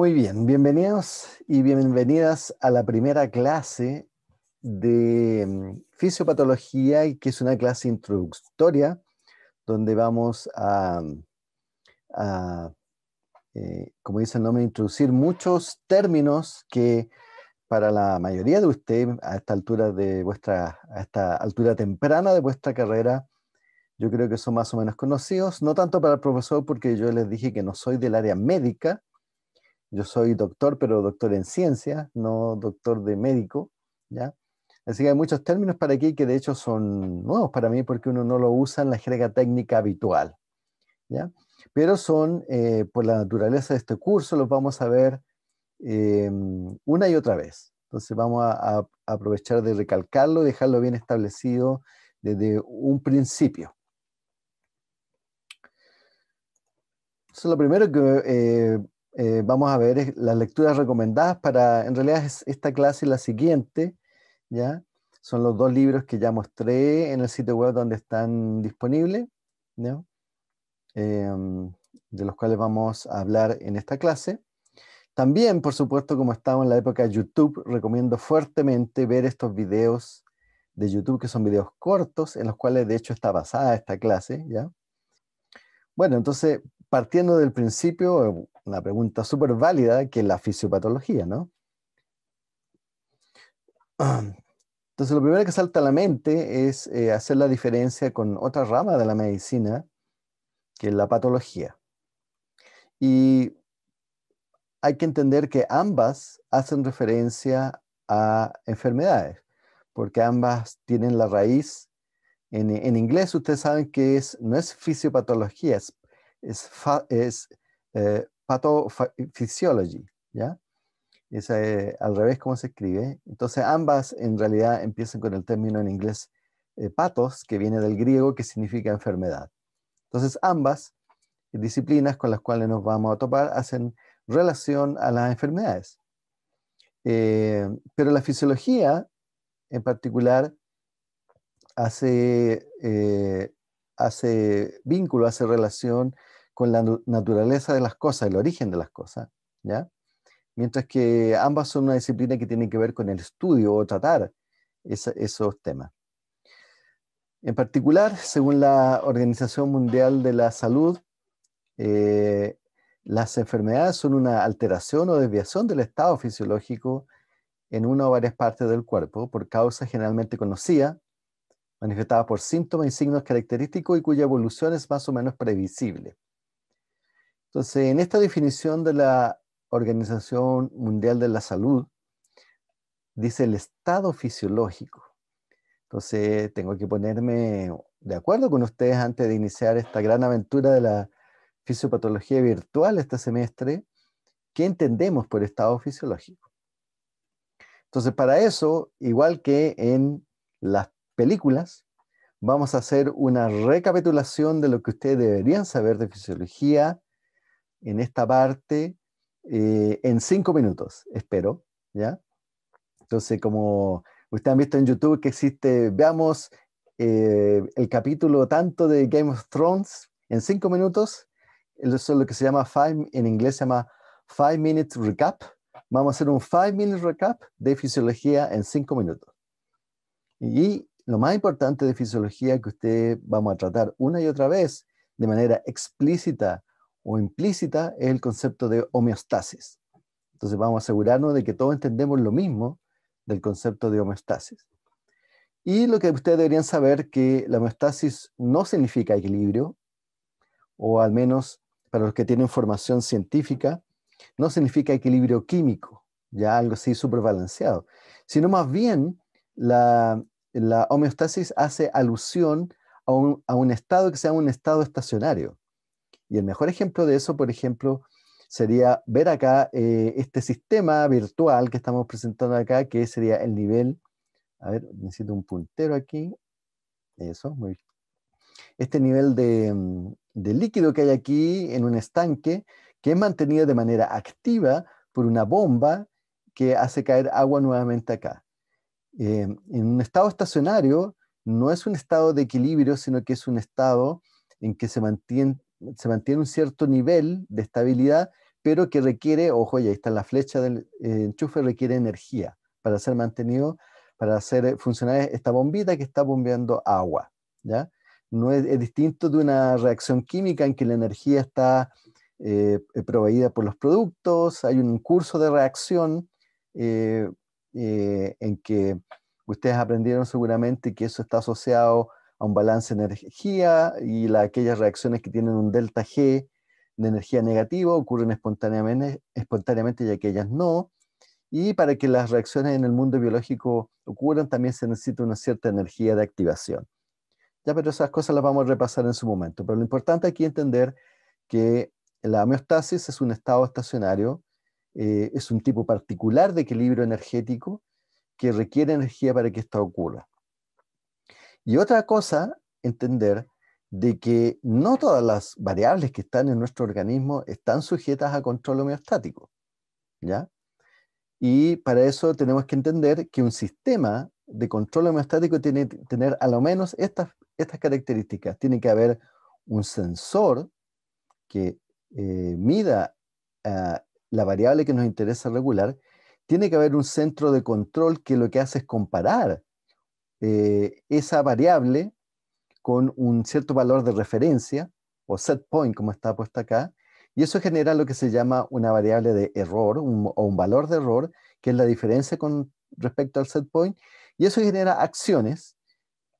Muy bien, bienvenidos y bienvenidas a la primera clase de mm, fisiopatología, que es una clase introductoria donde vamos a, eh, como dice el nombre, introducir muchos términos que para la mayoría de ustedes a esta altura de vuestra, a esta altura temprana de vuestra carrera, yo creo que son más o menos conocidos, no tanto para el profesor porque yo les dije que no soy del área médica, yo soy doctor, pero doctor en ciencias, no doctor de médico, ¿ya? Así que hay muchos términos para aquí que de hecho son nuevos para mí porque uno no lo usa en la jerga técnica habitual, ¿ya? Pero son, eh, por la naturaleza de este curso, los vamos a ver em, una y otra vez. Entonces vamos a, aprovechar de recalcarlo, dejarlo bien establecido desde un principio. Eso es lo primero que eh, eh, vamos a ver las lecturas recomendadas para, en realidad esta clase y la siguiente, ¿ya? Son los dos libros que ya mostré en el sitio web donde están disponibles, ¿no? Em, de los cuales vamos a hablar en esta clase. También, por supuesto, como estamos en la época de YouTube, recomiendo fuertemente ver estos videos de YouTube, que son videos cortos, en los cuales de hecho está basada esta clase, ¿ya? Bueno, entonces, partiendo del principio, una pregunta súper válida que es la fisiopatología, ¿no? Entonces, lo primero que salta a la mente es eh, hacer la diferencia con otra rama de la medicina, que es la patología. Y hay que entender que ambas hacen referencia a enfermedades, porque ambas tienen la raíz. En, inglés ustedes saben que es, no es fisiopatología, es, eh, pathophysiology, ¿ya? Es eh, al revés como se escribe. Entonces ambas en realidad empiezan con el término en inglés eh, patos que viene del griego, que significa enfermedad. Entonces ambas disciplinas con las cuales nos vamos a topar hacen relación a las enfermedades. Eh, pero la fisiología en particular hace, hace vínculo, hace relación con la naturaleza de las cosas, el origen de las cosas, ¿ya? Mientras que ambas son una disciplina que tiene que ver con el estudio o tratar esos temas. En particular, según la Organización Mundial de la Salud, eh, las enfermedades son una alteración o desviación del estado fisiológico en una o varias partes del cuerpo por causa generalmente conocida, manifestada por síntomas y signos característicos y cuya evolución es más o menos previsible. Entonces, en esta definición de la Organización Mundial de la Salud, dice el estado fisiológico. Entonces, tengo que ponerme de acuerdo con ustedes antes de iniciar esta gran aventura de la fisiopatología virtual este semestre. ¿Qué entendemos por estado fisiológico? Entonces, para eso, igual que en las películas, vamos a hacer una recapitulación de lo que ustedes deberían saber de fisiología en esta parte eh, en cinco minutos, espero, ¿ya? Entonces, como ustedes han visto en YouTube que existe, veamos eh, el capítulo tanto de Game of Thrones en cinco minutos, eso es lo que se llama, five, en inglés se llama Five minutes Recap. Vamos a hacer un Five minutes Recap de fisiología en cinco minutos. Y lo más importante de fisiología que usted vamos a tratar una y otra vez de manera explícita o implícita es el concepto de homeostasis. Entonces vamos a asegurarnos de que todos entendemos lo mismo del concepto de homeostasis. Y lo que ustedes deberían saber que la homeostasis no significa equilibrio, o al menos para los que tienen formación científica, no significa equilibrio químico, ya algo así super balanceado, sino más bien la, homeostasis hace alusión a un estado que sea un estado estacionario. Y el mejor ejemplo de eso, por ejemplo, sería ver acá eh, este sistema virtual que estamos presentando acá, que sería el nivel, a ver, necesito un puntero aquí, eso, muy bien. Este nivel de, mm, líquido que hay aquí en un estanque, que es mantenido de manera activa por una bomba que hace caer agua nuevamente acá. Eh, en un estado estacionario no es un estado de equilibrio, sino que es un estado en que se mantiene, se mantiene un cierto nivel de estabilidad, pero que requiere, ojo, y ahí está la flecha del eh, enchufe, requiere energía para ser mantenido, para hacer eh, funcionar esta bombita que está bombeando agua. ¿ya? No es, distinto de una reacción química en que la energía está eh, proveída por los productos, hay un curso de reacción en que ustedes aprendieron seguramente que eso está asociado a un balance de energía y la, aquellas reacciones que tienen un delta G de energía negativa ocurren espontáneamente, espontáneamente y aquellas no. Y para que las reacciones en el mundo biológico ocurran también se necesita una cierta energía de activación. Ya, pero esas cosas las vamos a repasar en su momento. Pero lo importante aquí es entender que la homeostasis es un estado estacionario, eh, es un tipo particular de equilibrio energético que requiere energía para que esto ocurra. Y otra cosa, entender de que no todas las variables que están en nuestro organismo están sujetas a control homeostático. ¿ya? Y para eso tenemos que entender que un sistema de control homeostático tiene que tener a lo menos estas, estas características. Tiene que haber un sensor que eh, mida ah, la variable que nos interesa regular. Tiene que haber un centro de control que lo que hace es comparar eh, esa variable con un cierto valor de referencia, o set point, como está puesta acá, y eso genera lo que se llama una variable de error o un valor de error, que es la diferencia con respecto al set point, y eso genera acciones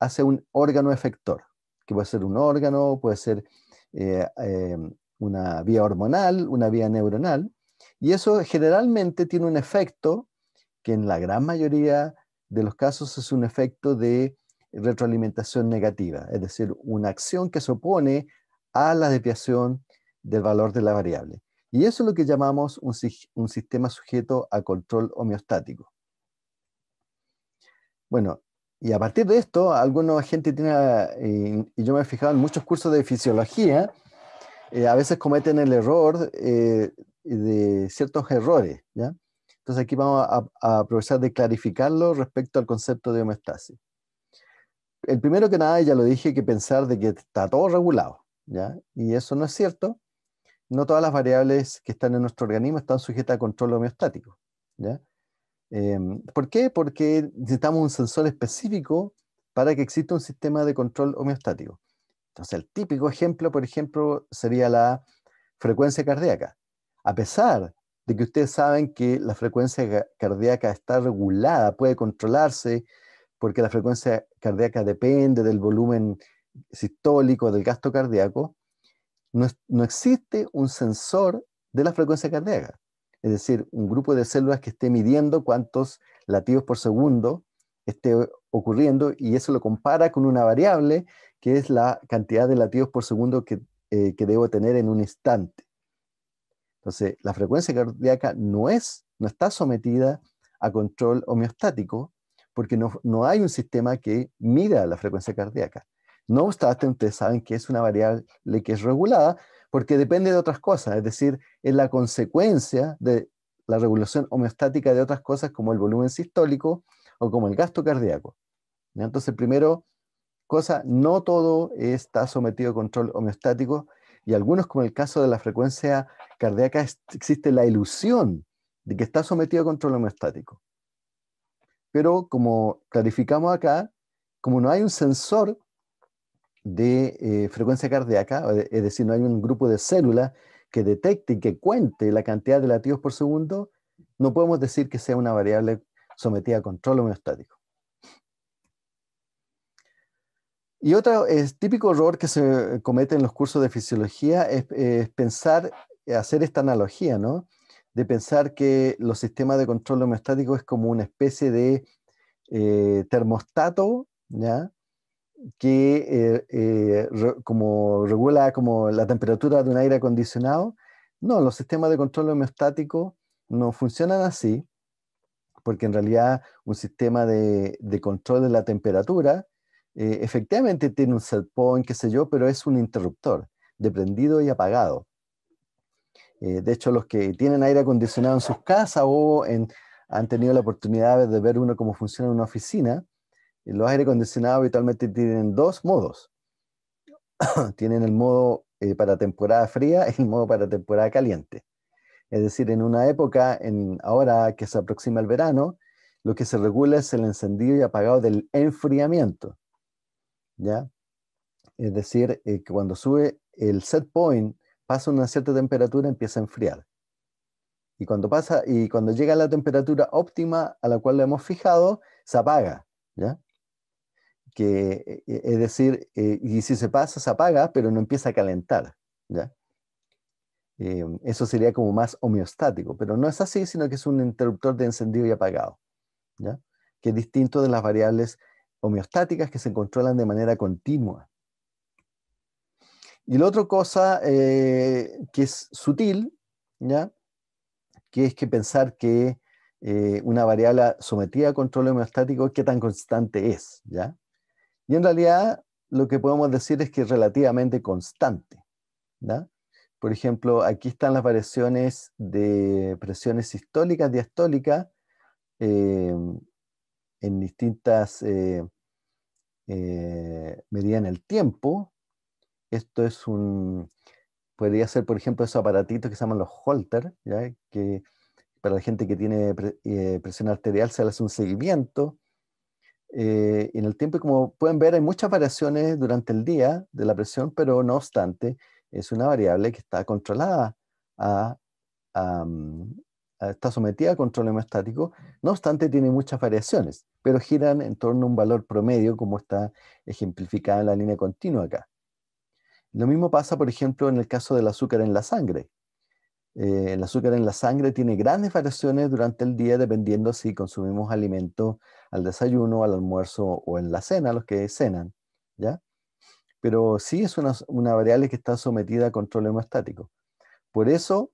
hacia un órgano efector, que puede ser un órgano, puede ser eh, eh, una vía hormonal, una vía neuronal, y eso generalmente tiene un efecto que en la gran mayoría de los casos es un efecto de retroalimentación negativa, es decir, una acción que se opone a la desviación del valor de la variable. Y eso es lo que llamamos un, sistema sujeto a control homeostático. Bueno, y a partir de esto, alguna gente tiene, eh, y, yo me he fijado en muchos cursos de fisiología, eh, a veces cometen el error eh, de ciertos errores, ¿ya? Entonces aquí vamos a, aprovechar de clarificarlo respecto al concepto de homeostasis. El primero que nada, ya lo dije, que pensar de que está todo regulado, ¿ya? Y eso no es cierto. No todas las variables que están en nuestro organismo están sujetas a control homeostático, ¿ya? Em, ¿Por qué? Porque necesitamos un sensor específico para que exista un sistema de control homeostático. Entonces, el típico ejemplo, por ejemplo, sería la frecuencia cardíaca. A pesar de que ustedes saben que la frecuencia cardíaca está regulada, puede controlarse, porque la frecuencia cardíaca depende del volumen sistólico del gasto cardíaco, no, existe un sensor de la frecuencia cardíaca. Es decir, un grupo de células que esté midiendo cuántos latidos por segundo esté ocurriendo y eso lo compara con una variable que es la cantidad de latidos por segundo que, eh, que debo tener en un instante. Entonces, la frecuencia cardíaca no, está sometida a control homeostático porque no, hay un sistema que mida la frecuencia cardíaca. No obstante, ustedes saben que es una variable que es regulada porque depende de otras cosas, es decir, es la consecuencia de la regulación homeostática de otras cosas como el volumen sistólico o como el gasto cardíaco. Entonces, primero, cosa, no todo está sometido a control homeostático, y algunos, como el caso de la frecuencia cardíaca, existe la ilusión de que está sometido a control homeostático. Pero como clarificamos acá, como no hay un sensor de eh, frecuencia cardíaca, es decir, no hay un grupo de células que detecte y que cuente la cantidad de latidos por segundo, no podemos decir que sea una variable sometida a control homeostático. Y otro típico error que se comete en los cursos de fisiología es, pensar, eh, hacer esta analogía, ¿no? De pensar que los sistemas de control homeostático es como una especie de eh, termostato, ¿ya? que eh, como regula como la temperatura de un aire acondicionado. No, los sistemas de control homeostático no funcionan así, porque en realidad un sistema de control de la temperatura eh, efectivamente tiene un set point, qué sé yo, pero es un interruptor de prendido y apagado. Eh, de hecho, los que tienen aire acondicionado en sus casas o han tenido la oportunidad de ver uno cómo funciona en una oficina, eh, los aire acondicionados habitualmente tienen dos modos. tienen el modo para temporada fría y el modo para temporada caliente. Es decir, en una época, en, ahora que se aproxima el verano, lo que se regula es el encendido y apagado del enfriamiento. ¿ya? Es decir, eh, que cuando sube el set point, pasa una cierta temperatura, empieza a enfriar. Y cuando, pasa, y cuando llega a la temperatura óptima a la cual lo hemos fijado, se apaga, eh, eh, es decir, y si se pasa, se apaga, pero no empieza a calentar, eso sería como más homeostático, pero no es así, sino que es un interruptor de encendido y apagado, que es distinto de las variables homeostáticas que se controlan de manera continua. Y la otra cosa eh, que es sutil, ¿ya? que es que pensar que eh, una variable sometida a control homeostático, qué tan constante es. ¿ya? Y en realidad lo que podemos decir es que es relativamente constante. Por ejemplo, aquí están las variaciones de presiones sistólicas, diastólicas, eh, en distintas eh, eh, medidas en el tiempo. Esto es un, podría ser, por ejemplo, esos aparatitos que se llaman los holter, que para la gente que tiene eh, presión arterial se le hace un seguimiento. en el tiempo, como pueden ver, hay muchas variaciones durante el día de la presión, pero no obstante, es una variable que está controlada a, a, mm, Ah, está sometida a control hemostático, no obstante tiene muchas variaciones, pero giran en torno a un valor promedio como está ejemplificada en la línea continua acá. Lo mismo pasa, por ejemplo, en el caso del azúcar en la sangre. Eh, el azúcar en la sangre tiene grandes variaciones durante el día dependiendo si consumimos alimentos al desayuno, al almuerzo o en la cena, los que cenan, ¿ya? Pero sí es una, una variable que está sometida a control hemostático. Por eso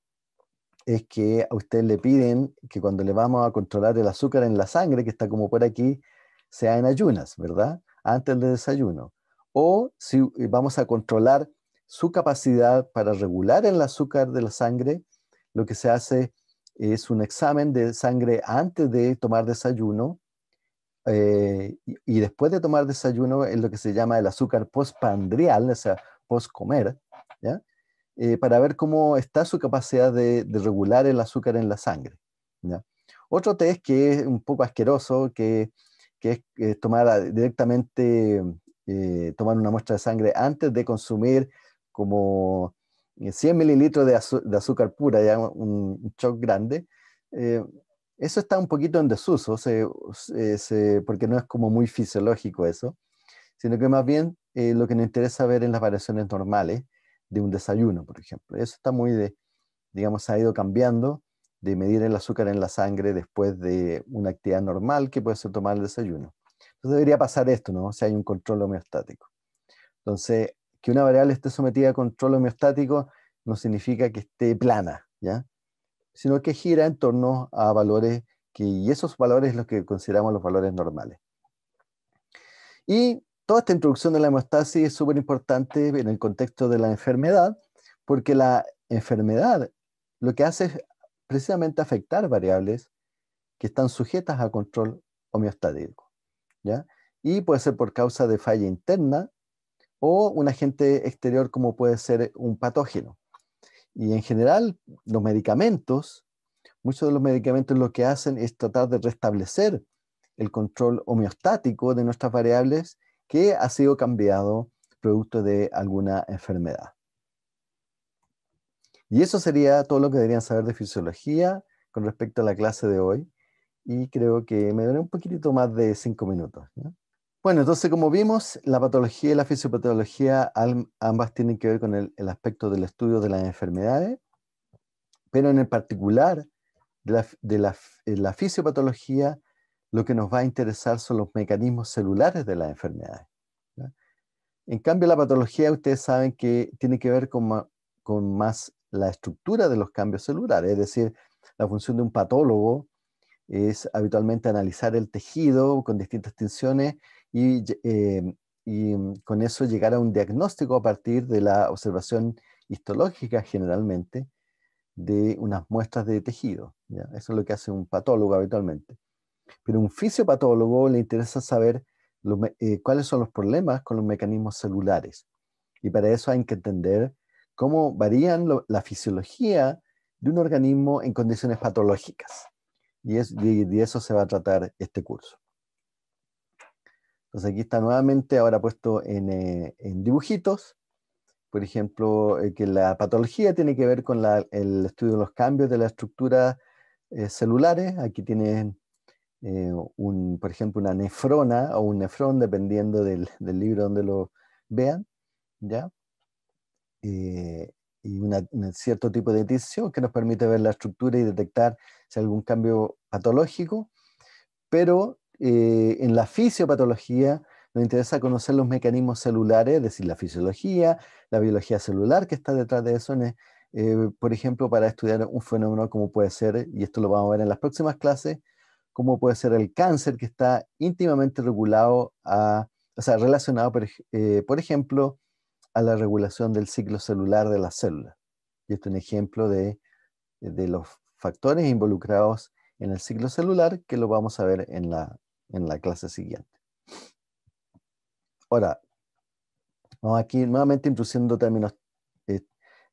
es que a usted le piden que cuando le vamos a controlar el azúcar en la sangre, que está como por aquí, sea en ayunas, ¿verdad? Antes del desayuno. O si eh, vamos a controlar su capacidad para regular el azúcar de la sangre, lo que se hace es un examen de sangre antes de tomar desayuno eh, y, después de tomar desayuno es lo que se llama el azúcar postpandrial, o sea, post comer, ¿ya? Eh, para ver cómo está su capacidad de, regular el azúcar en la sangre. Otro test que es un poco asqueroso, que, es eh, tomar directamente, eh, tomar una muestra de sangre antes de consumir como 100 mililitros de, azúcar pura, ya un shock grande. eso está un poquito en desuso, porque no es como muy fisiológico eso, sino que más bien lo que nos interesa ver en las variaciones normales, de un desayuno, por ejemplo. Eso está muy de, digamos, ha ido cambiando de medir el azúcar en la sangre después de una actividad normal que puede ser tomar el desayuno. Entonces debería pasar esto, ¿no? si hay un control homeostático. Entonces, que una variable esté sometida a control homeostático no significa que esté plana, ¿ya? Sino que gira en torno a valores que, y esos valores los que consideramos los valores normales. Y toda esta introducción de la hemostasis es súper importante en el contexto de la enfermedad, porque la enfermedad lo que hace es precisamente afectar variables que están sujetas a control homeostático. Y puede ser por causa de falla interna o un agente exterior como puede ser un patógeno. Y en general, los medicamentos, muchos de los medicamentos lo que hacen es tratar de restablecer el control homeostático de nuestras variables que ha sido cambiado producto de alguna enfermedad. Y eso sería todo lo que deberían saber de fisiología con respecto a la clase de hoy. Y creo que me daré un poquitito más de cinco minutos. Bueno, entonces como vimos, la patología y la fisiopatología ambas tienen que ver con el, aspecto del estudio de las enfermedades, pero en el particular de la, de la, de la fisiopatología lo que nos va a interesar son los mecanismos celulares de las enfermedades. En cambio, la patología, ustedes saben que tiene que ver con, más la estructura de los cambios celulares, es decir, la función de un patólogo es habitualmente analizar el tejido con distintas tensiones y, eh, con eso llegar a un diagnóstico a partir de la observación histológica generalmente de unas muestras de tejido. Eso es lo que hace un patólogo habitualmente. Pero un fisiopatólogo le interesa saber eh, cuáles son los problemas con los mecanismos celulares. Y para eso hay que entender cómo varían la fisiología de un organismo en condiciones patológicas. Y, es, de, eso se va a tratar este curso. Entonces aquí está nuevamente ahora puesto en, eh, dibujitos. Por ejemplo, eh, que la patología tiene que ver con el estudio de los cambios de la estructura eh, celulares. Aquí tienen eh, un, por ejemplo, una nefrona o un nefrón, dependiendo del, libro donde lo vean, ¿ya? Eh, y un cierto tipo de edición que nos permite ver la estructura y detectar si hay algún cambio patológico, pero eh, en la fisiopatología nos interesa conocer los mecanismos celulares, es decir, la fisiología, la biología celular que está detrás de eso, por ejemplo, para estudiar un fenómeno como puede ser, y esto lo vamos a ver en las próximas clases, cómo puede ser el cáncer, que está íntimamente regulado a, o sea, relacionado, por, eh, ejemplo, a la regulación del ciclo celular de las células. Y este es un ejemplo de, de los factores involucrados en el ciclo celular que lo vamos a ver en la, en la clase siguiente. Ahora, vamos aquí nuevamente introduciendo términos eh,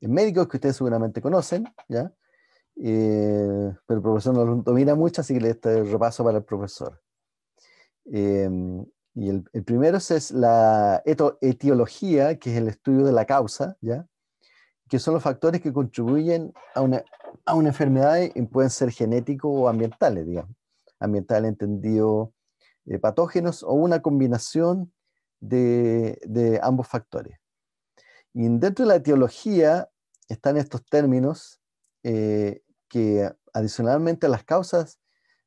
médicos que ustedes seguramente conocen, ¿ya? Eh, pero el profesor no lo domina mucho, así que le este repaso para el profesor. Em, y el, primero es la etiología, que es el estudio de la causa, ¿ya? que son los factores que contribuyen a una, a una enfermedad y pueden ser genéticos o ambientales, digamos. Ambiental entendido eh, patógenos o una combinación de, ambos factores. Y dentro de la etiología están estos términos eh, que adicionalmente a las causas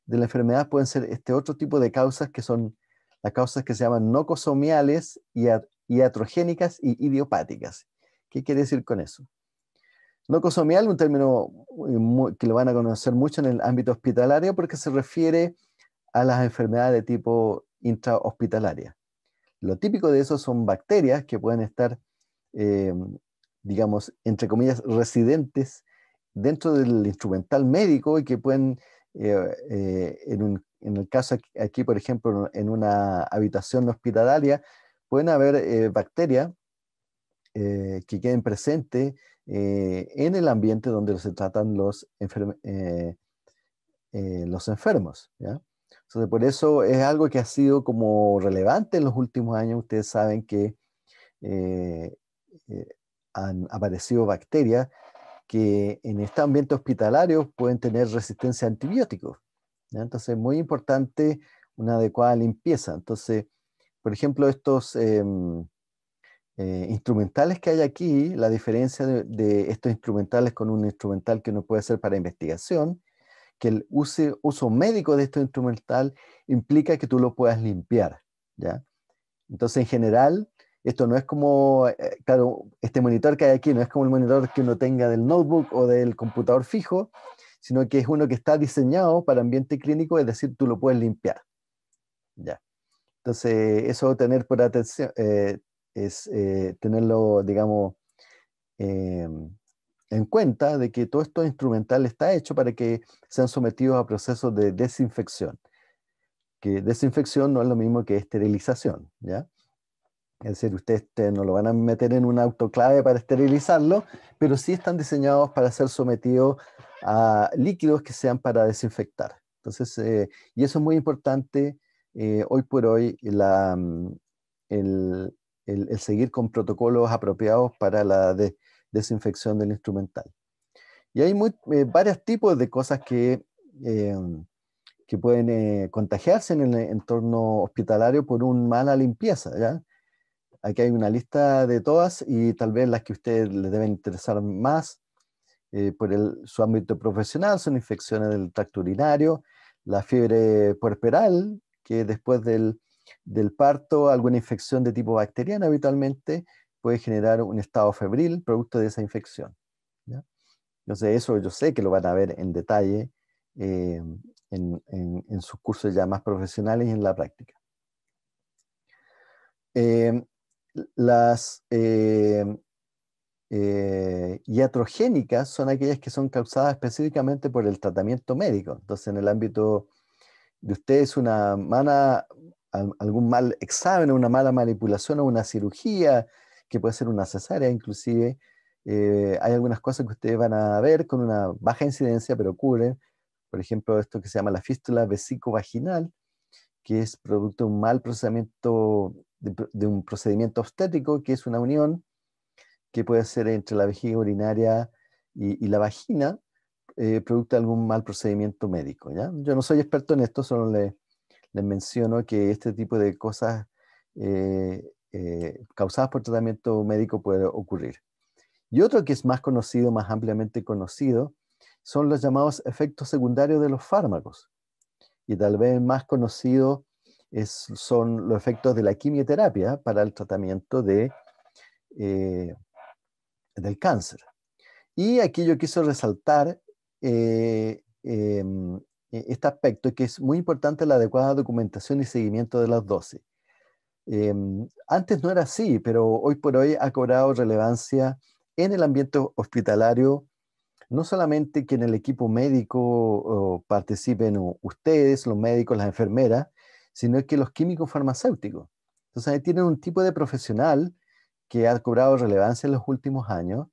de la enfermedad pueden ser este otro tipo de causas que son las causas que se llaman nocosomiales y, y atrogénicas y idiopáticas. ¿Qué quiere decir con eso? Nocosomial, un término eh, que lo van a conocer mucho en el ámbito hospitalario porque se refiere a las enfermedades de tipo intrahospitalaria. Lo típico de eso son bacterias que pueden estar, eh, digamos, entre comillas, residentes dentro del instrumental médico y que pueden, eh, eh, en, el caso aquí, por ejemplo, en una habitación hospitalaria, pueden haber eh, bacterias que queden presentes en el ambiente donde se tratan los, enfermos. Entonces, por eso es algo que ha sido como relevante en los últimos años. Ustedes saben que han aparecido bacterias que en este ambiente hospitalario pueden tener resistencia a antibióticos. Entonces es muy importante una adecuada limpieza. Entonces, por ejemplo, estos em, eh, instrumentales que hay aquí, la diferencia de, estos instrumentales con un instrumental que uno puede ser para investigación, que el uso médico de este instrumental implica que tú lo puedas limpiar. ¿ya? Entonces, en general, esto no es como, eh, claro, este monitor que hay aquí no es como el monitor que uno tenga del notebook o del computador fijo, sino que es uno que está diseñado para ambiente clínico, es decir, tú lo puedes limpiar. Ya. Entonces, eso tener por atención, eh, es eh, tenerlo, digamos, em, en cuenta de que todo esto instrumental está hecho para que sean sometidos a procesos de desinfección. Que desinfección no es lo mismo que esterilización, ¿ya? Es decir, ustedes no lo van a meter en un autoclave para esterilizarlo, pero sí están diseñados para ser sometidos a líquidos que sean para desinfectar. Entonces, eh, y eso es muy importante eh, hoy por hoy, la, mm, el, seguir con protocolos apropiados para la desinfección del instrumental. Y hay eh, varios tipos de cosas que, que pueden contagiarse en el entorno hospitalario por una mala limpieza. ¿ya? Aquí hay una lista de todas y tal vez las que a ustedes les deben interesar más eh, por su ámbito profesional son infecciones del tracto urinario, la fiebre puerperal, que después del, parto, alguna infección de tipo bacteriana habitualmente puede generar un estado febril producto de esa infección. Entonces eso yo sé que lo van a ver en detalle eh, en, sus cursos ya más profesionales y en la práctica. Eh, las eh, eh, iatrogénicas son aquellas que son causadas específicamente por el tratamiento médico. Entonces, en el ámbito de ustedes, una mala, algún mal examen, una mala manipulación o una cirugía, que puede ser una cesárea inclusive, eh, hay algunas cosas que ustedes van a ver con una baja incidencia, pero ocurren. Por ejemplo, esto que se llama la fístula vesico-vaginal, que es producto de un mal procesamiento de, un procedimiento obstétrico, que es una unión que puede ser entre la vejiga urinaria y, la vagina, eh, producto de algún mal procedimiento médico. ¿ya? Yo no soy experto en esto, solo les le menciono que este tipo de cosas eh, eh, causadas por tratamiento médico puede ocurrir. Y otro que es más conocido, más ampliamente conocido, son los llamados efectos secundarios de los fármacos. Y tal vez más conocido son los efectos de la quimioterapia para el tratamiento eh, del cáncer. Y aquí yo quiso resaltar eh, em, e-, este aspecto que es muy importante la adecuada documentación y seguimiento de las dosis. Em, antes no era así, pero hoy por hoy ha cobrado relevancia en el ambiente hospitalario no solamente que en el equipo médico participen ustedes, los médicos, las enfermeras, sino que los químicos farmacéuticos. Entonces ahí tienen un tipo de profesional que ha cobrado relevancia en los últimos años,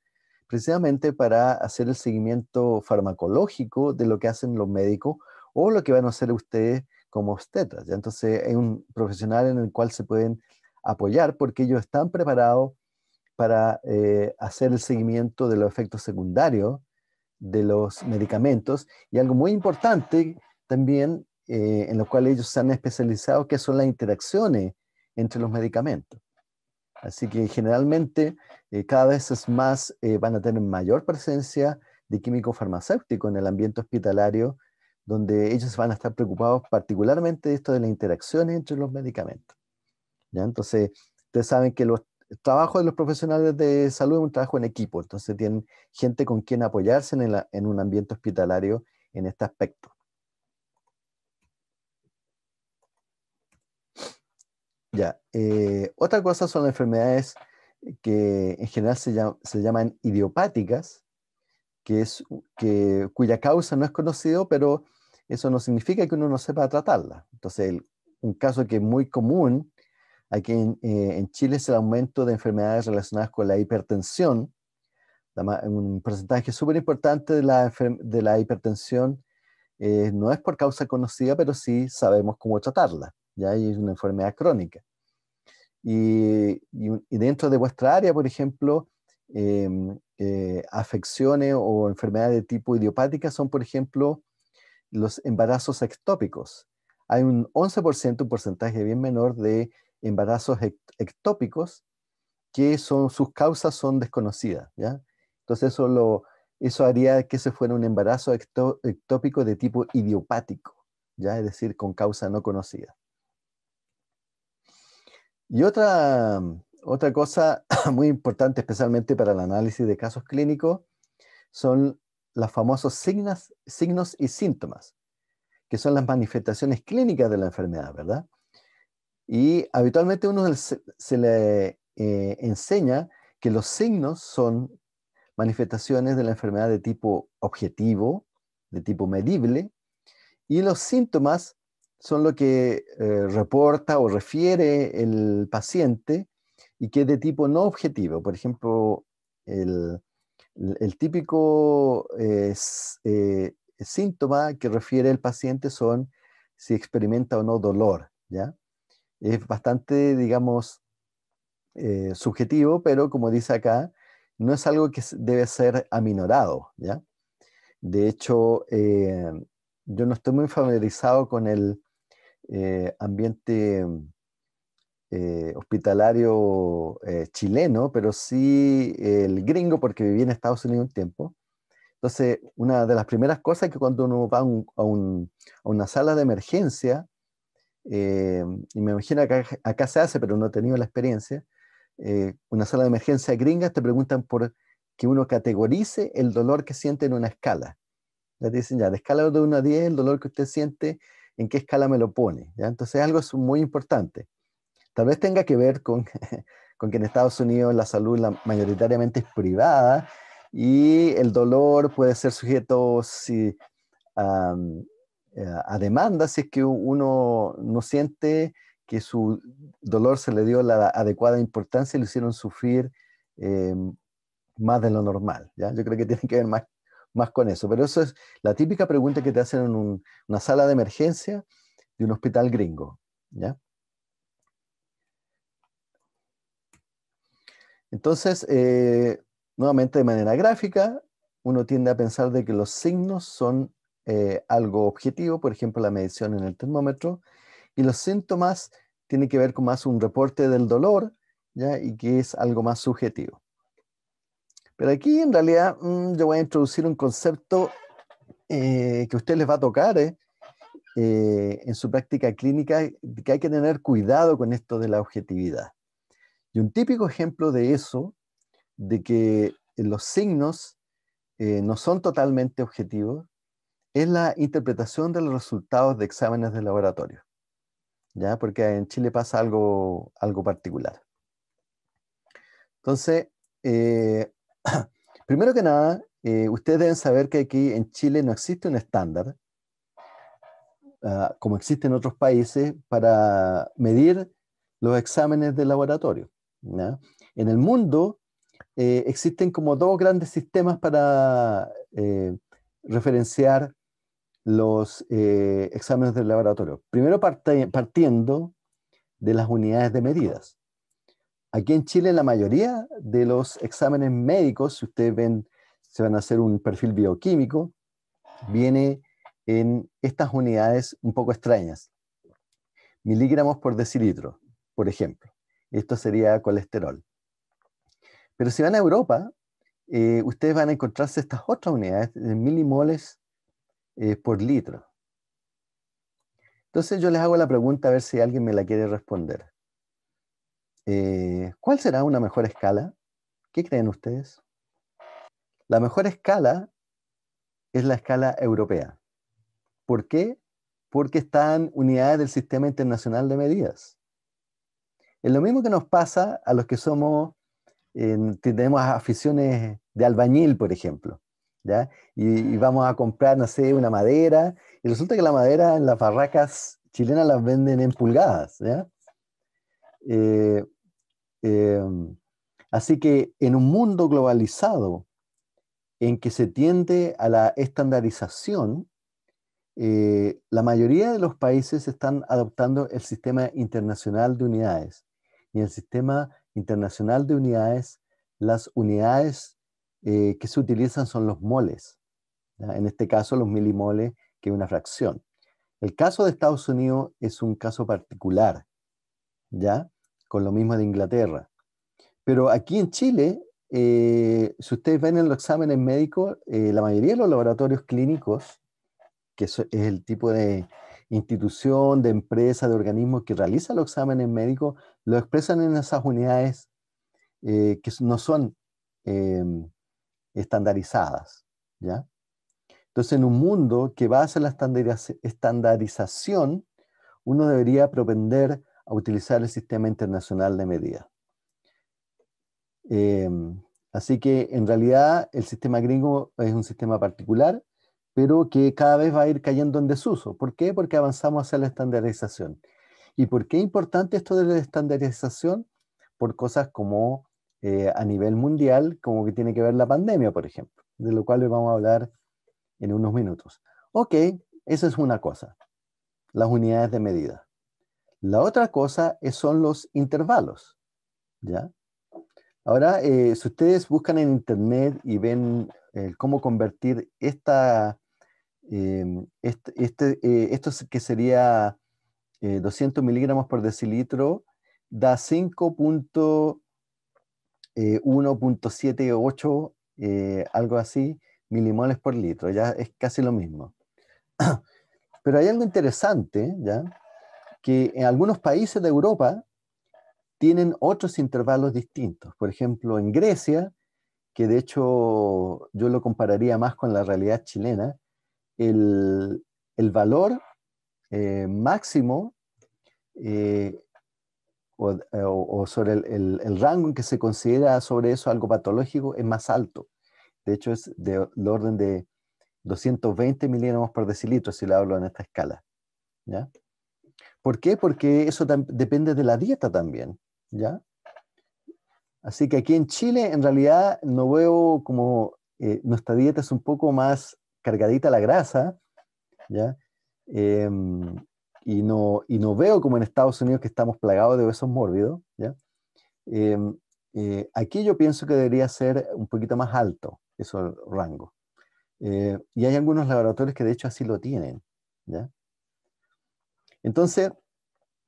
precisamente para hacer el seguimiento farmacológico de lo que hacen los médicos o lo que van a hacer ustedes como obstetras. Entonces es un profesional en el cual se pueden apoyar porque ellos están preparados para eh, hacer el seguimiento de los efectos secundarios de los medicamentos. Y algo muy importante también eh, en los cuales ellos se han especializado, que son las interacciones entre los medicamentos. Así que generalmente eh, cada vez es más eh, van a tener mayor presencia de químico farmacéutico en el ambiente hospitalario, donde ellos van a estar preocupados particularmente de esto de las interacciones entre los medicamentos. ¿ya? Entonces, ustedes saben que los el trabajo de los profesionales de salud es un trabajo en equipo, entonces tienen gente con quien apoyarse en un ambiente hospitalario en este aspecto. Ya, eh, otra cosa son enfermedades que en general se, llaman idiopáticas, que es, que, cuya causa no es conocida, pero eso no significa que uno no sepa tratarla. Entonces, un caso que es muy común aquí eh, en, Chile es el aumento de enfermedades relacionadas con la hipertensión. un porcentaje súper importante de la, de la hipertensión eh, no es por causa conocida, pero sí sabemos cómo tratarla ya es una enfermedad crónica. Y, dentro de vuestra área, por ejemplo, em, eh, afecciones o enfermedades de tipo idiopática son, por ejemplo, los embarazos ectópicos. Hay un 11%, un porcentaje bien menor de embarazos ectópicos que son, sus causas son desconocidas. ¿ya? Entonces eso, eso haría que se fuera un embarazo ectópico de tipo idiopático, ¿ya? es decir, con causa no conocida. Y otra, otra cosa muy importante, especialmente para el análisis de casos clínicos, son los famosos signos, signos y síntomas, que son las manifestaciones clínicas de la enfermedad, ¿verdad? Y habitualmente uno se, le eh, enseña que los signos son manifestaciones de la enfermedad de tipo objetivo, de tipo medible, y los síntomas son lo que eh, reporta o refiere el paciente y que es de tipo no objetivo. Por ejemplo, el, típico eh, eh, síntoma que refiere el paciente son si experimenta o no dolor, ¿ya? Es bastante, digamos, subjetivo, pero como dice acá, no es algo que debe ser aminorado, ¿ya? De hecho, yo no estoy muy familiarizado con el eh, ambiente mm, eh, hospitalario eh, chileno, pero sí el gringo, porque viví en Estados Unidos un tiempo. Entonces, una de las primeras cosas que cuando uno va a, una sala de emergencia, y me imagino que acá, se hace, pero no he tenido la experiencia, una sala de emergencia gringa te preguntan por que uno categorice el dolor que siente en una escala. Ya dicen, ya, de escala de 1 a 10, el dolor que usted siente en qué escala me lo pone. Entonces algo es muy importante. Tal vez tenga que ver con, que en Estados Unidos la salud la, mayoritariamente es privada y el dolor puede ser sujeto si, eh, a demanda si es que uno no siente que su dolor se le dio la adecuada importancia y lo hicieron sufrir em, más de lo normal. ¿ya? Yo creo que tiene que ver más más con eso. Pero eso es la típica pregunta que te hacen en una sala de emergencia de un hospital gringo. ¿ya? Entonces, eh, nuevamente de manera gráfica, uno tiende a pensar de que los signos son eh, algo objetivo, por ejemplo, la medición en el termómetro, y los síntomas tienen que ver con más un reporte del dolor, ¿ya? y que es algo más subjetivo. Pero aquí en realidad mm, yo voy a introducir un concepto eh, que a ustedes les va a tocar eh, eh, en su práctica clínica, que hay que tener cuidado con esto de la objetividad. Y un típico ejemplo de eso, de que los signos no son totalmente objetivos, es la interpretación de los resultados de exámenes de laboratorio. ¿Ya? Porque en Chile pasa algo, algo particular. Entonces, Primero que nada, eh, ustedes deben saber que aquí en Chile no existe un estándar, ah, como existe en otros países, para medir los exámenes de laboratorio. En el mundo eh, existen como dos grandes sistemas para eh, referenciar los exámenes de laboratorio. Primero partiendo de las unidades de medidas. Aquí en Chile, la mayoría de los exámenes médicos, si ustedes ven, se van a hacer un perfil bioquímico, viene en estas unidades un poco extrañas. Miligramos por decilitro, por ejemplo. Esto sería colesterol. Pero si van a Europa, eh, ustedes van a encontrarse estas otras unidades de milimoles eh, por litro. Entonces yo les hago la pregunta a ver si alguien me la quiere responder. Eh, ¿cuál será una mejor escala? ¿Qué creen ustedes? La mejor escala es la escala europea. ¿Por qué? Porque están unidades del Sistema Internacional de Medidas. Es lo mismo que nos pasa a los que somos, tenemos aficiones de albañil, por ejemplo. ¿ya? Y, vamos a comprar, no sé, una madera, y resulta que la madera en las barracas chilenas las venden en pulgadas. ¿ya? Eh, Em, así que en un mundo globalizado en que se tiende a la estandarización, eh, la mayoría de los países están adoptando el sistema internacional de unidades. Y el sistema internacional de unidades, las unidades eh, que se utilizan son los moles. En este caso, los milimoles, que es una fracción. El caso de Estados Unidos es un caso particular, ¿ya? con lo mismo de Inglaterra. Pero aquí en Chile, eh, si ustedes ven en los exámenes médicos, eh, la mayoría de los laboratorios clínicos, que es el tipo de institución, de empresa, de organismo que realiza los exámenes médicos, lo expresan en esas unidades eh, que no son em, estandarizadas. ¿ya? Entonces, en un mundo que va hacia la estandarización, uno debería propender a utilizar el sistema internacional de medida. Em, así que en realidad el sistema gringo es un sistema particular, pero que cada vez va a ir cayendo en desuso. ¿Por qué? Porque avanzamos hacia la estandarización. ¿Y por qué es importante esto de la estandarización? Por cosas como eh, a nivel mundial, como que tiene que ver la pandemia, por ejemplo, de lo cual vamos a hablar en unos minutos. Ok, esa es una cosa, las unidades de medida. La otra cosa son los intervalos. ¿ya? Ahora, eh, si ustedes buscan en internet y ven eh, cómo convertir esta, em, este, eh, esto que sería 200 miligramos por decilitro, da 5.1.78, algo así, milimoles por litro. Ya es casi lo mismo. Pero hay algo interesante, ¿ya? que en algunos países de Europa tienen otros intervalos distintos. Por ejemplo, en Grecia, que de hecho yo lo compararía más con la realidad chilena, el, valor eh, máximo eh, eh, o, sobre el, rango en que se considera sobre eso algo patológico es más alto. De hecho, es del orden de 220 miligramos por decilitro, si lo hablo en esta escala. ¿ya? ¿Por qué? Porque eso depende de la dieta también, ¿ya? Así que aquí en Chile, en realidad, no veo como eh, nuestra dieta es un poco más cargadita la grasa, ¿ya? Em, y, no, no veo como en Estados Unidos que estamos plagados de obesos mórbidos, ¿ya? Em, eh, aquí yo pienso que debería ser un poquito más alto ese rango. Eh, y hay algunos laboratorios que de hecho así lo tienen, ¿ya? Entonces,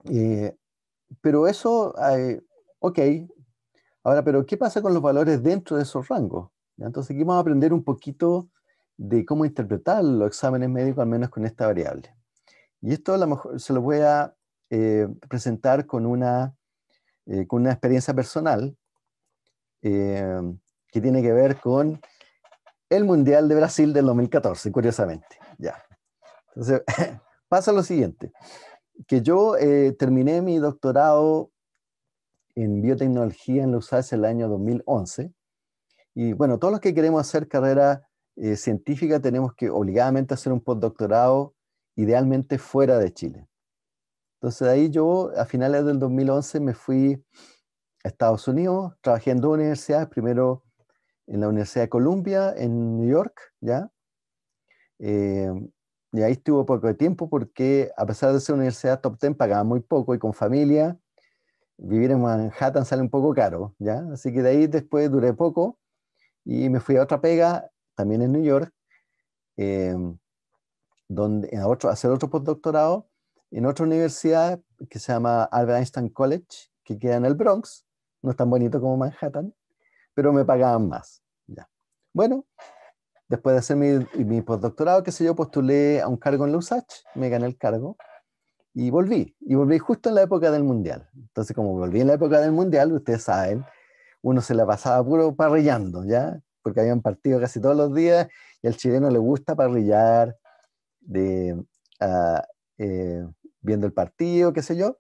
eh, pero eso, eh, ok. Ahora, pero ¿qué pasa con los valores dentro de esos rangos? Entonces aquí vamos a aprender un poquito de cómo interpretar los exámenes médicos, al menos con esta variable. Y esto a lo mejor se lo voy a eh, presentar con una, con una experiencia personal que tiene que ver con el Mundial de Brasil del 2014, curiosamente. Ya. Entonces, pasa lo siguiente, que yo eh, terminé mi doctorado en biotecnología en la USACE el año 2011. Y bueno, todos los que queremos hacer carrera eh, científica tenemos que obligadamente hacer un postdoctorado, idealmente fuera de Chile. Entonces ahí yo a finales del 2011 me fui a Estados Unidos, trabajé en dos universidades, primero en la Universidad de Columbia, en New York, ¿ya? Eh, y ahí estuvo poco de tiempo porque a pesar de ser una universidad top 10 pagaba muy poco y con familia vivir en Manhattan sale un poco caro, ¿ya? Así que de ahí después duré poco y me fui a otra pega, también en New York, em, donde, a, hacer otro postdoctorado en otra universidad que se llama Albert Einstein College, que queda en el Bronx, no es tan bonito como Manhattan, pero me pagaban más. ¿ya? Bueno, Después de hacer mi, postdoctorado, qué sé yo, postulé a un cargo en la USACH, me gané el cargo y volví. Y volví justo en la época del Mundial. Entonces, como volví en la época del Mundial, ustedes saben, uno se la pasaba puro parrillando, ¿ya? Porque un partido casi todos los días y al chileno le gusta parrillar, de, ah, eh, viendo el partido, qué sé yo.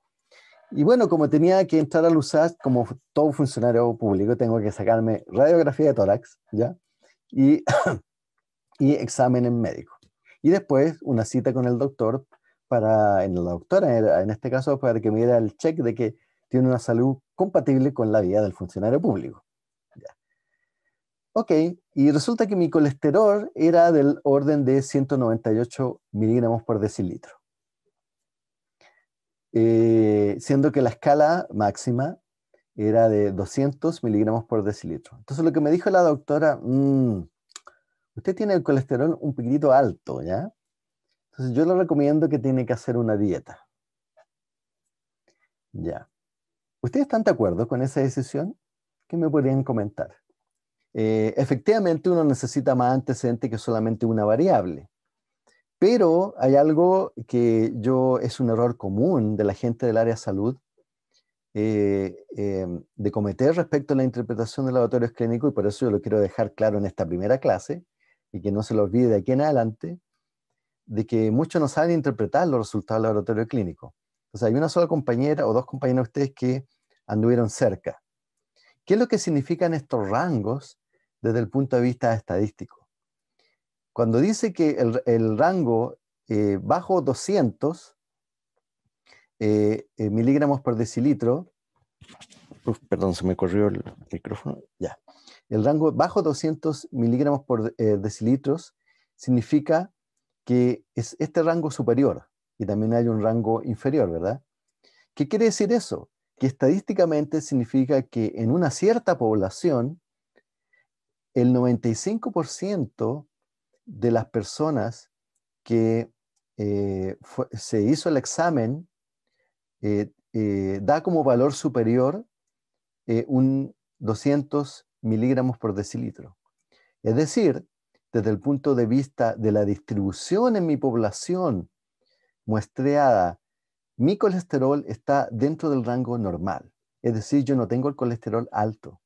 Y bueno, como tenía que entrar al USACH, como todo funcionario público, tengo que sacarme radiografía de tórax, ¿ya? Y y exámenes médico Y después una cita con el doctor para, en la doctora en este caso, para que me diera el check de que tiene una salud compatible con la vida del funcionario público. Ok, y resulta que mi colesterol era del orden de 198 miligramos por decilitro. Eh, siendo que la escala máxima era de 200 miligramos por decilitro. Entonces lo que me dijo la doctora, mm, usted tiene el colesterol un poquitito alto, ¿ya? Entonces yo le recomiendo que tiene que hacer una dieta. Ya. ¿Ustedes están de acuerdo con esa decisión? ¿Qué me podrían comentar? Eh, efectivamente, uno necesita más antecedentes que solamente una variable. Pero hay algo que yo es un error común de la gente del área salud eh, em, de cometer respecto a la interpretación de laboratorios clínicos, y por eso yo lo quiero dejar claro en esta primera clase, y que no se lo olvide de aquí en adelante, de que muchos no saben interpretar los resultados del laboratorio clínico. O sea, hay una sola compañera o dos compañeras de ustedes que anduvieron cerca. ¿Qué es lo que significan estos rangos desde el punto de vista estadístico? Cuando dice que el, rango eh, bajo 200 eh, eh, miligramos por decilitro, Uf, perdón, se me corrió el micrófono, ya. El rango bajo 200 miligramos por eh, decilitros significa que es este rango superior y también hay un rango inferior, ¿verdad? ¿Qué quiere decir eso? Que estadísticamente significa que en una cierta población, el 95% de las personas que eh, se hizo el examen eh, da como valor superior un 200 miligramos por decilitro. Es decir, desde el punto de vista de la distribución en mi población muestreada, mi colesterol está dentro del rango normal. Es decir, yo no tengo el colesterol alto,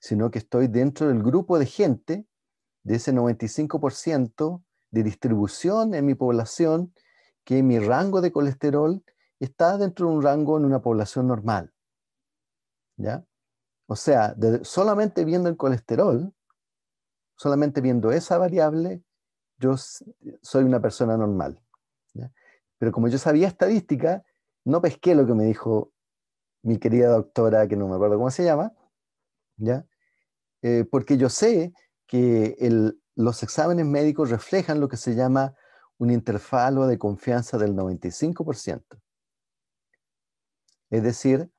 sino que estoy dentro del grupo de gente, de ese 95% de distribución en mi población, que mi rango de colesterol está dentro de un rango en una población normal. ¿Ya? O sea, solamente viendo el colesterol, solamente viendo esa variable, yo soy una persona normal. Pero como yo sabía estadística, no pesqué lo que me dijo mi querida doctora, que no me acuerdo cómo se llama, ¿ya? Eh, porque yo sé que los exámenes médicos reflejan lo que se llama un intervalo de confianza del 95%. Es decir,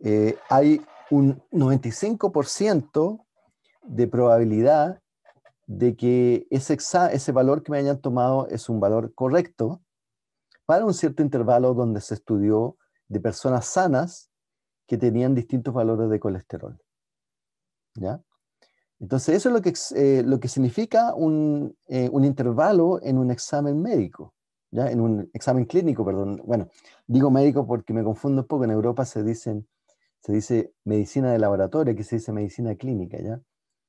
eh, hay un 95% de probabilidad de que ese, ese valor que me hayan tomado es un valor correcto para un cierto intervalo donde se estudió de personas sanas que tenían distintos valores de colesterol. ¿Ya? Entonces, eso es lo que, eh, lo que significa eh, un, intervalo en un examen médico, ¿ya? en un examen clínico, perdón. Bueno, digo médico porque me confundo un poco. En Europa se dicen se dice medicina de laboratorio, que se dice medicina clínica, ¿ya?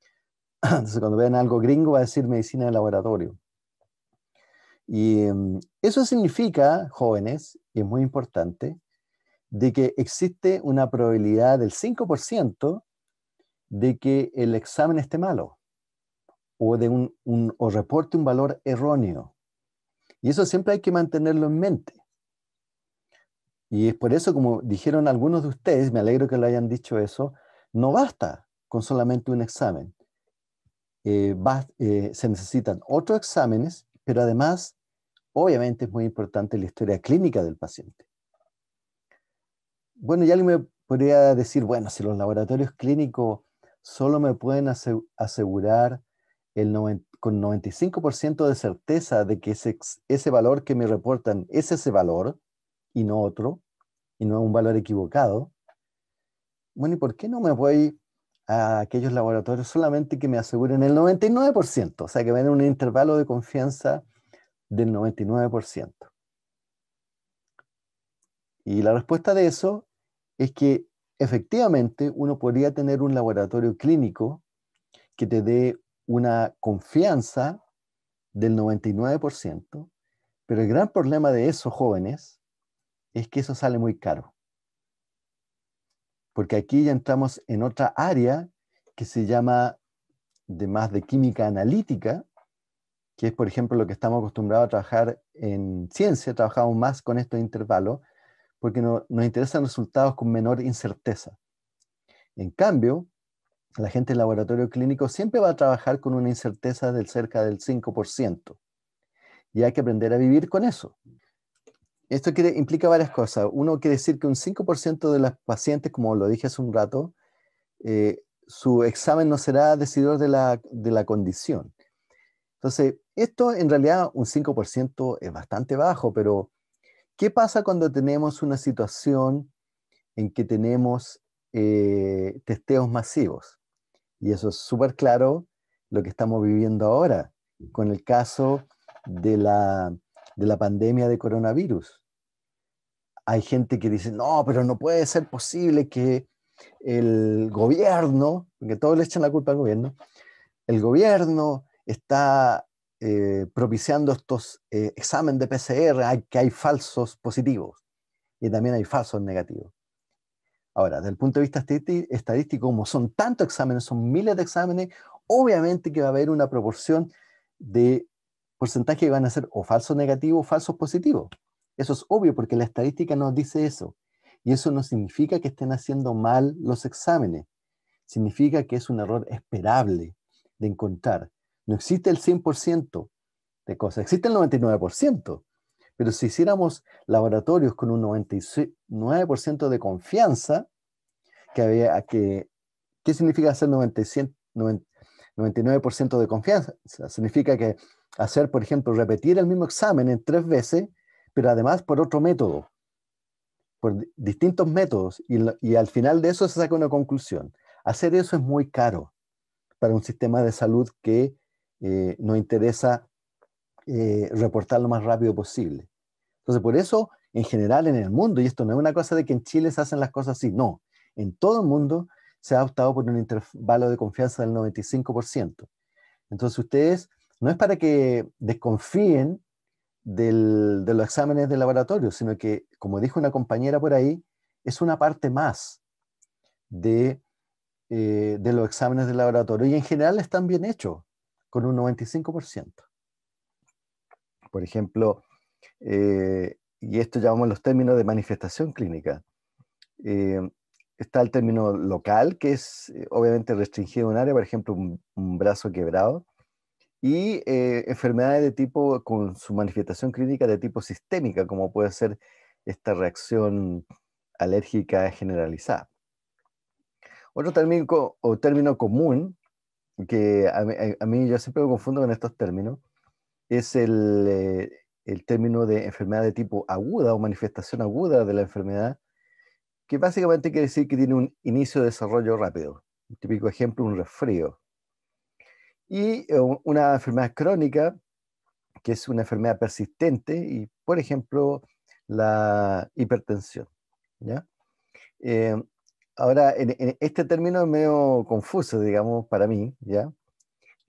Entonces, cuando vean algo gringo, va a decir medicina de laboratorio. Y em, eso significa, jóvenes, y es muy importante, de que existe una probabilidad del 5% de que el examen esté malo o, de o reporte un valor erróneo. Y eso siempre hay que mantenerlo en mente. Y es por eso, como dijeron algunos de ustedes, me alegro que lo hayan dicho eso, no basta con solamente un examen. Eh, eh, se necesitan otros exámenes, pero además, obviamente es muy importante la historia clínica del paciente. Bueno, ya alguien me podría decir, bueno, si los laboratorios clínicos solo me pueden asegurar el con 95% de certeza de que ese valor que me reportan es ese valor, y no otro, y no un valor equivocado. Bueno, ¿y por qué no me voy a aquellos laboratorios solamente que me aseguren el 99%? O sea, que ven un intervalo de confianza del 99%. Y la respuesta de eso es que efectivamente uno podría tener un laboratorio clínico que te dé una confianza del 99%, pero el gran problema de esos jóvenes es que eso sale muy caro. Porque aquí ya entramos en otra área que se llama de más de química analítica, que es, por ejemplo, lo que estamos acostumbrados a trabajar en ciencia, trabajamos más con estos intervalos, porque nos interesan resultados con menor incerteza. En cambio, la gente en laboratorio clínico siempre va a trabajar con una incerteza del cerca del 5%, y hay que aprender a vivir con eso. Esto implica varias cosas. Uno quiere decir que un 5% de las pacientes, como lo dije hace un rato, eh, su examen no será decidor de la, condición. Entonces, esto en realidad un 5% es bastante bajo, pero ¿qué pasa cuando tenemos una situación en que tenemos eh, testeos masivos? Y eso es súper claro lo que estamos viviendo ahora con el caso de la de la pandemia de coronavirus. Hay gente que dice, no, pero no puede ser posible que el gobierno, porque todos le echan la culpa al gobierno, el gobierno está eh, propiciando estos eh, exámenes de PCR, hay, que hay falsos positivos y también hay falsos negativos. Ahora, desde el punto de vista estadístico, como son tantos exámenes, son miles de exámenes, obviamente que va a haber una proporción de porcentaje van a ser o falsos negativos o falsos positivos. Eso es obvio porque la estadística nos dice eso. Y eso no significa que estén haciendo mal los exámenes. Significa que es un error esperable de encontrar. No existe el 100% de cosas, existe el 99%. Pero si hiciéramos laboratorios con un 99% de confianza, que había que, ¿qué significa hacer 99% de confianza? Significa que hacer, por ejemplo, repetir el mismo examen en tres veces, pero además por otro método, por distintos métodos, y, al final de eso se saca una conclusión. Hacer eso es muy caro para un sistema de salud que eh, nos interesa eh, reportar lo más rápido posible. Entonces, por eso, en general en el mundo, y esto no es una cosa de que en Chile se hacen las cosas así, no, en todo el mundo se ha optado por un intervalo de confianza del 95%. Entonces, ustedes no es para que desconfíen de los exámenes de laboratorio, sino que, como dijo una compañera por ahí, es una parte más de, eh, los exámenes de laboratorio y en general están bien hechos, con un 95%. Por ejemplo, eh, y esto llamamos los términos de manifestación clínica. Eh, está el término local, que es obviamente restringido a un área, por ejemplo, un brazo quebrado, y eh, enfermedades de tipo, con su manifestación clínica de tipo sistémica, como puede ser esta reacción alérgica generalizada. Otro término, o término común, que a, mí yo siempre me confundo con estos términos, es el, eh, el término de enfermedad de tipo aguda o manifestación aguda de la enfermedad, que básicamente quiere decir que tiene un inicio de desarrollo rápido. Un típico ejemplo, un resfrío y eh, una enfermedad crónica, que es una enfermedad persistente, y por ejemplo, la hipertensión. Eh, ahora, este término es medio confuso, digamos, para mí, ¿ya?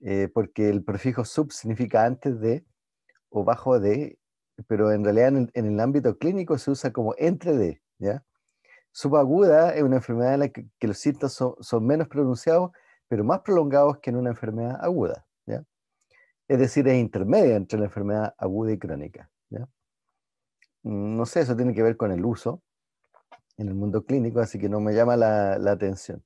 Eh, porque el prefijo sub significa antes de o bajo de, pero en realidad en, el ámbito clínico se usa como entre de. ¿ya? Subaguda es una enfermedad en la que, los síntomas son menos pronunciados pero más prolongados que en una enfermedad aguda. Es decir, es intermedia entre la enfermedad aguda y crónica. Mm, no sé, eso tiene que ver con el uso en el mundo clínico, así que no me llama la, atención.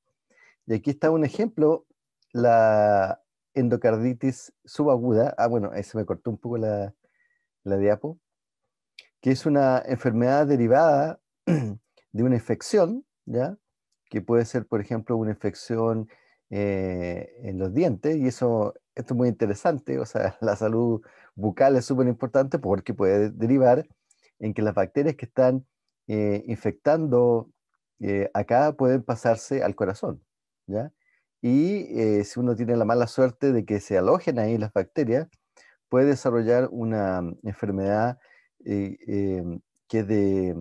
Y aquí está un ejemplo, la endocarditis subaguda. Ah, bueno, ahí se me cortó un poco la, la diapo, que es una enfermedad derivada de una infección, ¿ya? que puede ser, por ejemplo, una infección eh, en los dientes y eso esto es muy interesante, o sea, la salud bucal es súper importante porque puede derivar en que las bacterias que están eh, infectando eh, acá pueden pasarse al corazón, ¿ya? Y si uno tiene la mala suerte de que se alojen ahí las bacterias, puede desarrollar una mm, enfermedad que es de,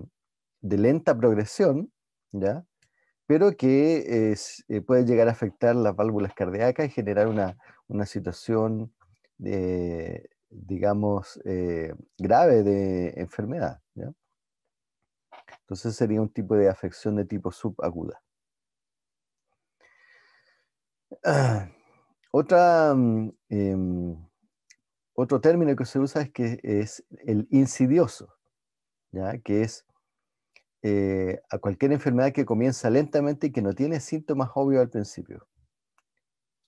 de lenta progresión, ¿ya? pero que eh, puede llegar a afectar las válvulas cardíacas y generar una, situación, digamos, eh, grave de enfermedad. Entonces sería un tipo de afección de tipo subaguda. otra, mm, em, otro término que se usa es que es el insidioso, ¿ya? que es eh, a cualquier enfermedad que comienza lentamente y que no tiene síntomas obvios al principio.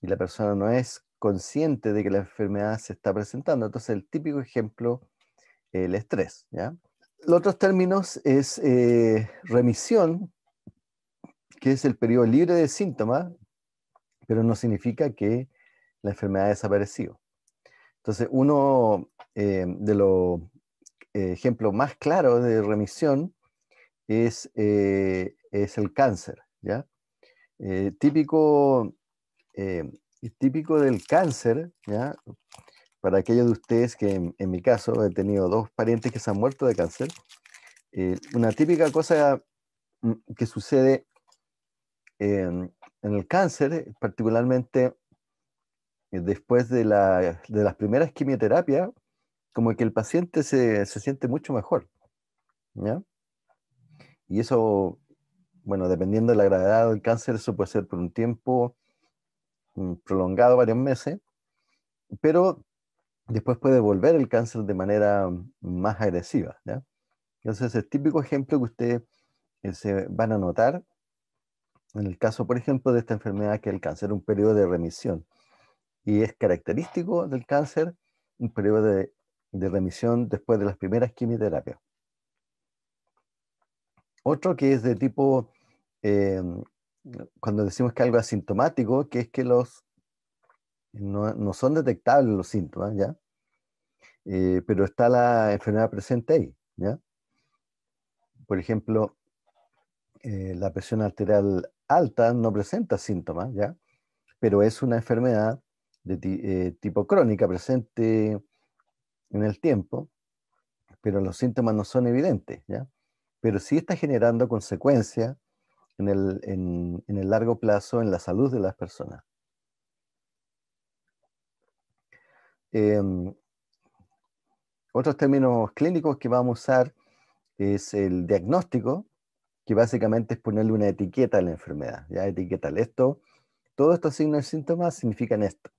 Y la persona no es consciente de que la enfermedad se está presentando. Entonces, el típico ejemplo, el estrés. ¿ya? Los otros términos es eh, remisión, que es el periodo libre de síntomas, pero no significa que la enfermedad ha desaparecido. Entonces, uno eh, de los ejemplos más claros de remisión es, eh, es el cáncer, ¿ya? Eh, típico, eh, típico del cáncer, ¿ya? Para aquellos de ustedes que en, mi caso he tenido dos parientes que se han muerto de cáncer, una típica cosa mm, que sucede en, el cáncer, particularmente después de, la, de, las primeras quimioterapias, como que el paciente se, se siente mucho mejor. ¿ya? Y eso, bueno, dependiendo de la gravedad del cáncer, eso puede ser por un tiempo mm, prolongado, varios meses, pero después puede volver el cáncer de manera mm, más agresiva. Entonces, el típico ejemplo que ustedes eh, se van a notar en el caso, por ejemplo, de esta enfermedad que es el cáncer, un periodo de remisión. Y es característico del cáncer un periodo de, de remisión después de las primeras quimioterapias otro que es de tipo, eh, cuando decimos que algo es asintomático, que es que los no, son detectables los síntomas, ¿ya? Eh, pero está la enfermedad presente ahí, ¿ya? Por ejemplo, eh, la presión arterial alta no presenta síntomas, ¿ya? Pero es una enfermedad de tipo crónica presente en el tiempo, pero los síntomas no son evidentes, ¿ya? pero sí está generando consecuencias en el, largo plazo en la salud de las personas. Em, otros términos clínicos que vamos a usar es el diagnóstico, que básicamente es ponerle una etiqueta a la enfermedad. ¿ya? Etiquetal. Esto, todos estos signos y síntomas significan esto.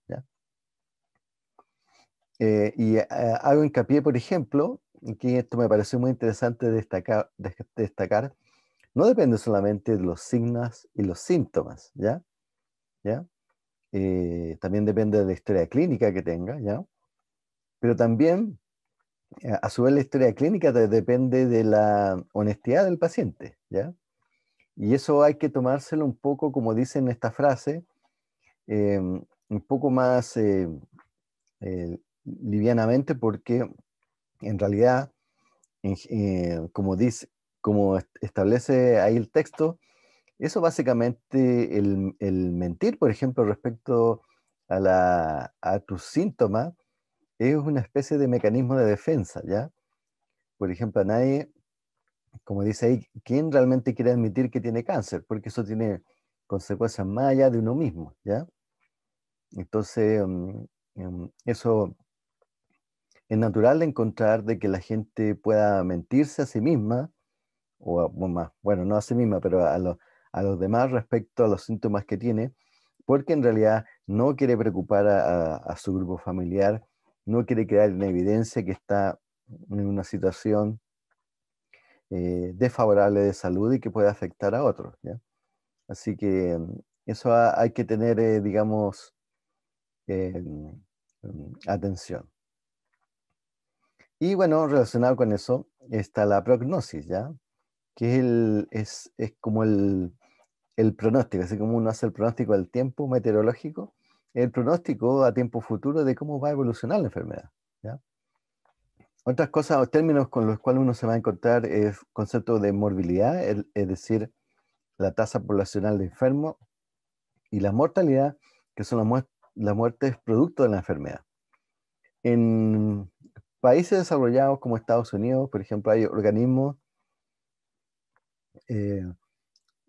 Eh, y eh, hago hincapié, por ejemplo, que esto me parece muy interesante destacar, destacar, no depende solamente de los signos y los síntomas, ¿ya? ¿Ya? Eh, también depende de la historia clínica que tenga, ¿ya? Pero también, eh, a su vez, la historia clínica depende de la honestidad del paciente, ¿ya? Y eso hay que tomárselo un poco, como dice en esta frase, eh, un poco más eh, livianamente porque en realidad, eh, como, dice, como establece ahí el texto, eso básicamente, el, el mentir, por ejemplo, respecto a, la, a tus síntomas, es una especie de mecanismo de defensa, ¿ya? Por ejemplo, nadie, como dice ahí, ¿quién realmente quiere admitir que tiene cáncer? Porque eso tiene consecuencias más allá de uno mismo, ¿ya? Entonces, mm, mm, eso es natural de encontrar de que la gente pueda mentirse a sí misma, o bueno, no a sí misma, pero a, los demás respecto a los síntomas que tiene, porque en realidad no quiere preocupar a, su grupo familiar, no quiere crear una evidencia que está en una situación eh, desfavorable de salud y que puede afectar a otros. Así que mm, eso hay que tener, eh, digamos, eh, mm, mm, atención. Y bueno, relacionado con eso está la prognosis, ¿ya? Que es, es, como el, el, pronóstico, así como uno hace el pronóstico del tiempo meteorológico, el pronóstico a tiempo futuro de cómo va a evolucionar la enfermedad, ¿ya? Otras cosas o términos con los cuales uno se va a encontrar es concepto de morbilidad, es, decir, la tasa poblacional de enfermos y la mortalidad, que son las, las muertes producto de la enfermedad. En países desarrollados como Estados Unidos, por ejemplo, hay organismos. Eh,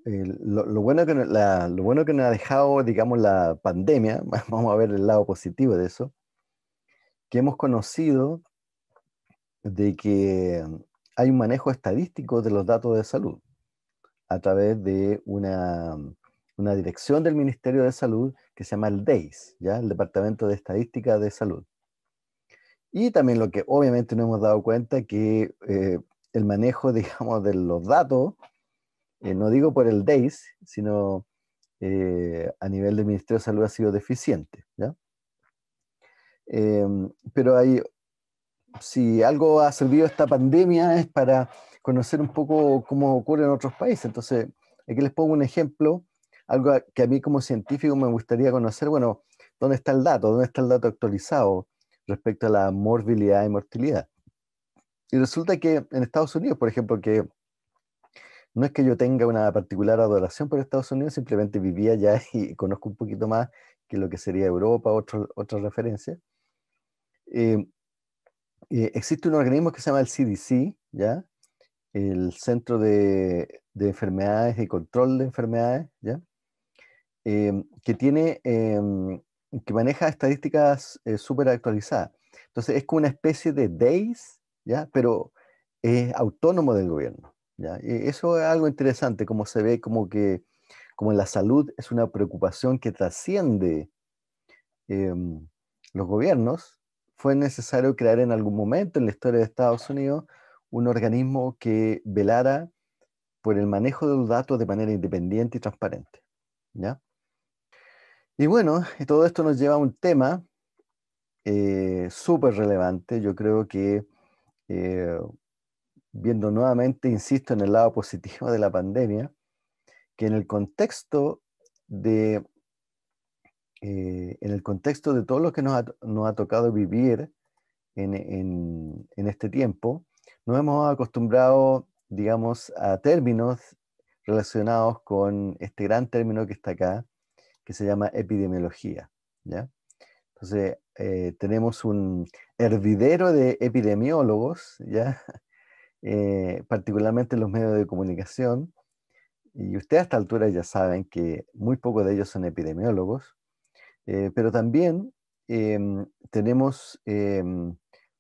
eh, lo, bueno que lo bueno que nos ha dejado, digamos, la pandemia, vamos a ver el lado positivo de eso, que hemos conocido de que hay un manejo estadístico de los datos de salud a través de una, una dirección del Ministerio de Salud que se llama el DEIS, ¿ya? el Departamento de Estadística de Salud. Y también lo que obviamente no hemos dado cuenta que eh, el manejo, digamos, de los datos, eh, no digo por el DAIS, sino eh, a nivel del Ministerio de Salud ha sido deficiente. Em, pero hay, si algo ha servido esta pandemia es para conocer un poco cómo ocurre en otros países. Entonces, aquí les pongo un ejemplo, algo que a mí como científico me gustaría conocer, bueno, ¿dónde está el dato? ¿Dónde está el dato actualizado? respecto a la morbilidad y mortalidad. Y resulta que en Estados Unidos, por ejemplo, que no es que yo tenga una particular adoración por Estados Unidos, simplemente vivía ya y conozco un poquito más que lo que sería Europa, otro, otra referencia. Eh, eh, existe un organismo que se llama el CDC, ¿ya? el Centro de, Enfermedades y Control de Enfermedades, ¿ya? Eh, que tiene em, que maneja estadísticas eh, súper actualizadas. Entonces, es como una especie de DAIS, ¿ya? Pero es autónomo del gobierno, ¿ya? Y e, eso es algo interesante, como se ve como que como la salud es una preocupación que trasciende em, los gobiernos, fue necesario crear en algún momento en la historia de Estados Unidos un organismo que velara por el manejo de los datos de manera independiente y transparente. ¿ya? Y bueno, todo esto nos lleva a un tema eh, súper relevante. Yo creo que, eh, viendo nuevamente, insisto, en el lado positivo de la pandemia, que en el contexto de, eh, en el contexto de todo lo que nos ha, nos ha tocado vivir en, en este tiempo, nos hemos acostumbrado, digamos, a términos relacionados con este gran término que está acá, que se llama epidemiología. ¿ya? Entonces, eh, tenemos un hervidero de epidemiólogos, ¿ya? Eh, particularmente en los medios de comunicación, y ustedes a esta altura ya saben que muy pocos de ellos son epidemiólogos, eh, pero también em, tenemos, em,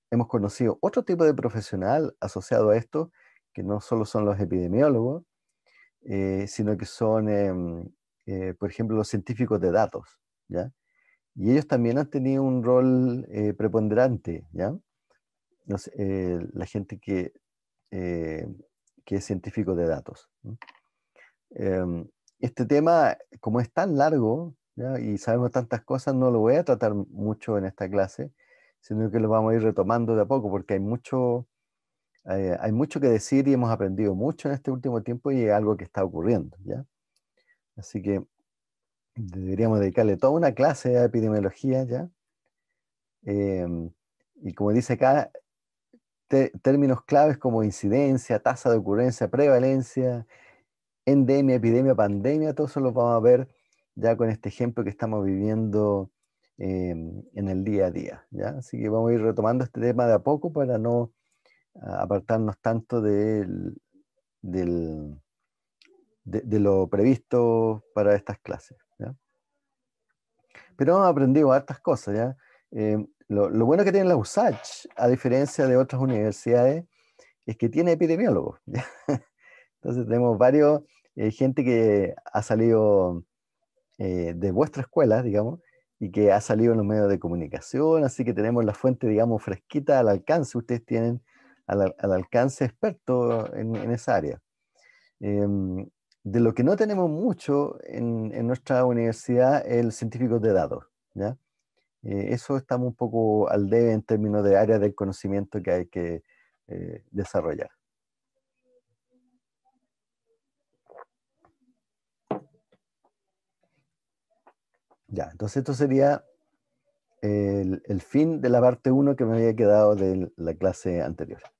hemos conocido otro tipo de profesional asociado a esto, que no solo son los epidemiólogos, sino que son em, eh, por ejemplo, los científicos de datos, ¿ya? Y ellos también han tenido un rol eh, preponderante, ¿ya? Eh, la gente que, que es científico de datos. Em, este tema, como es tan largo ¿ya? y sabemos tantas cosas, no lo voy a tratar mucho en esta clase, sino que lo vamos a ir retomando de a poco, porque hay mucho, hay mucho que decir y hemos aprendido mucho en este último tiempo y es algo que está ocurriendo, ¿ya? Así que deberíamos dedicarle toda una clase a epidemiología ya. Em, y como dice acá, términos claves como incidencia, tasa de ocurrencia, prevalencia, endemia, epidemia, pandemia, todo eso lo vamos a ver ya con este ejemplo que estamos viviendo em, en el día a día. ¿ya? Así que vamos a ir retomando este tema de a poco para no ah, apartarnos tanto del, del de, lo previsto para estas clases. Pero hemos aprendido hartas cosas. Eh, lo, bueno que tiene la USACH, a diferencia de otras universidades, es que tiene epidemiólogos. Entonces tenemos varios, eh, gente que ha salido eh, de vuestra escuela, digamos, y que ha salido en los medios de comunicación, así que tenemos la fuente, digamos, fresquita al alcance, ustedes tienen al, alcance experto en, esa área de lo que no tenemos mucho en, nuestra universidad es el científico de datos. ¿ya? Eh, eso estamos un poco al debe en términos de áreas de conocimiento que hay que eh, desarrollar. Ya, entonces esto sería el, el fin de la parte 1 que me había quedado de la clase anterior.